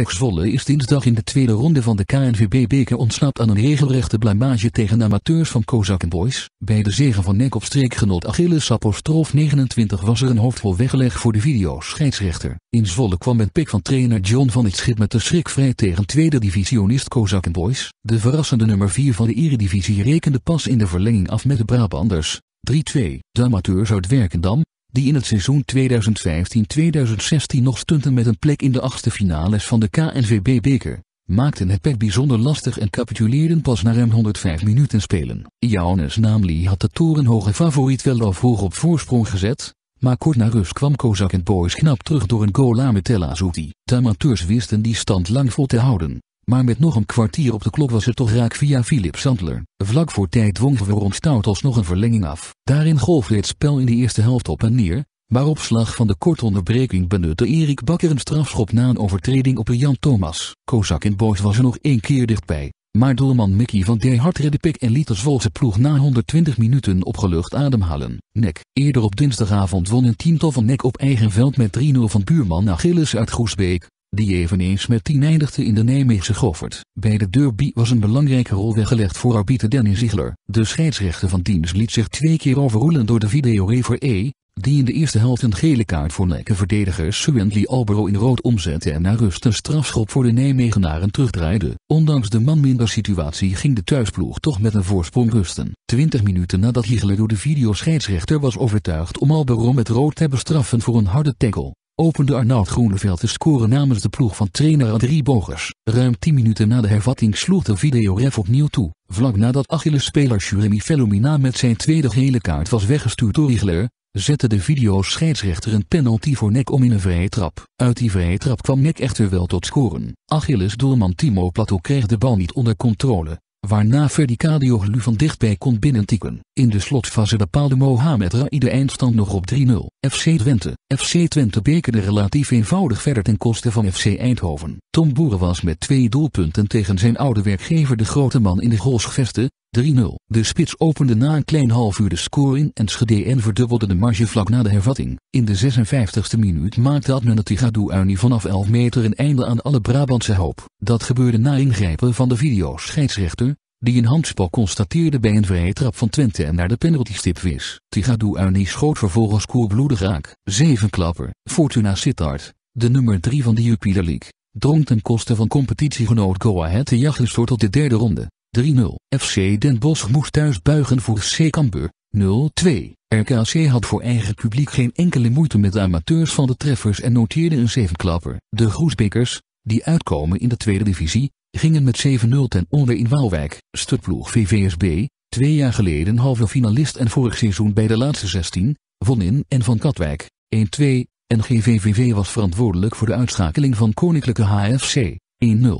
Apex is dinsdag in de tweede ronde van de KNVB-beker ontsnapt aan een regelrechte blamage tegen amateurs van Kozak Boys. Bij de zegen van nek op streekgenoot Achilles Apostrof 29 was er een hoofdrol weggelegd voor de video-scheidsrechter. In Zwolle kwam met pik van trainer John van het Schip met de schrik vrij tegen tweede divisionist Kozak Boys. De verrassende nummer 4 van de eredivisie rekende pas in de verlenging af met de Brabanders. 3-2. De amateurs uit dan die in het seizoen 2015-2016 nog stunten met een plek in de achtste finales van de KNVB-beker, maakten het pack bijzonder lastig en capituleerden pas na ruim 105 minuten spelen. Jaones Namli had de torenhoge favoriet wel al vroeg op voorsprong gezet, maar kort na rust kwam Kozak en Boys knap terug door een goal aan Metella Zuti. De amateurs wisten die stand lang vol te houden maar met nog een kwartier op de klok was het toch raak via Philip Sandler. Vlak voor tijd dwong Veron alsnog nog een verlenging af. Daarin golfde het spel in de eerste helft op en neer, maar op slag van de korte onderbreking benutte Erik Bakker een strafschop na een overtreding op Jan Thomas. Kozak en Boys was er nog één keer dichtbij, maar doelman Mickey van der Hart redde pik en liet de Zwolse ploeg na 120 minuten opgelucht ademhalen. Nek. Eerder op dinsdagavond won een tiental van Nek op eigen veld met 3-0 van buurman Achilles uit Groesbeek die eveneens met 10 eindigde in de Nijmeegse Goffert. Bij de derby was een belangrijke rol weggelegd voor arbiter Dennis Ziegler. De scheidsrechter van dienst liet zich twee keer overroelen door de videorever E, die in de eerste helft een gele kaart voor Nijke verdediger Suentli Albero in rood omzette en naar rust een strafschop voor de Nijmegenaren terugdraaide. Ondanks de man minder situatie ging de thuisploeg toch met een voorsprong rusten. Twintig minuten nadat Ziegler door de videoscheidsrechter was overtuigd om Albero met rood te bestraffen voor een harde tackle, opende Arnoud Groeneveld de score namens de ploeg van trainer Adrie Bogers. Ruim 10 minuten na de hervatting sloeg de videoref opnieuw toe, vlak nadat Achilles speler Jeremy Fellomina met zijn tweede gele kaart was weggestuurd door Igler, zette de video-scheidsrechter een penalty voor Nek om in een vrije trap. Uit die vrije trap kwam Nek echter wel tot scoren. Achilles doelman Timo Plato kreeg de bal niet onder controle, waarna Verdicadio Glu van dichtbij kon binnentikken. In de slotfase bepaalde Mohamed Rai de eindstand nog op 3-0. FC Twente. FC Twente bekende relatief eenvoudig verder ten koste van FC Eindhoven. Tom Boeren was met twee doelpunten tegen zijn oude werkgever de grote man in de goals 3-0. De spits opende na een klein half uur de score in schede en verdubbelde de marge vlak na de hervatting. In de 56e minuut maakte Adnan Gadouani vanaf 11 meter een einde aan alle Brabantse hoop. Dat gebeurde na ingrijpen van de videoscheidsrechter, die een handspel constateerde bij een vrije trap van Twente en naar de penaltystip wis. Tigadouani schoot vervolgens koelbloedig raak. 7 klapper, Fortuna Sittard, de nummer 3 van de Jupiler League, drong ten koste van competitiegenoot Go Ahead de jachters tot de derde ronde. 3-0. FC Den Bosch moest thuis buigen voor C. Cambuur. 0-2. RKC had voor eigen publiek geen enkele moeite met de amateurs van de treffers en noteerde een zevenklapper. De groesbekers, die uitkomen in de tweede divisie, gingen met 7-0 ten onder in Waalwijk. Stutploeg VVSB, twee jaar geleden halve finalist en vorig seizoen bij de laatste 16, won in en van Katwijk. 1-2 en GVVV was verantwoordelijk voor de uitschakeling van Koninklijke HFC. 1-0.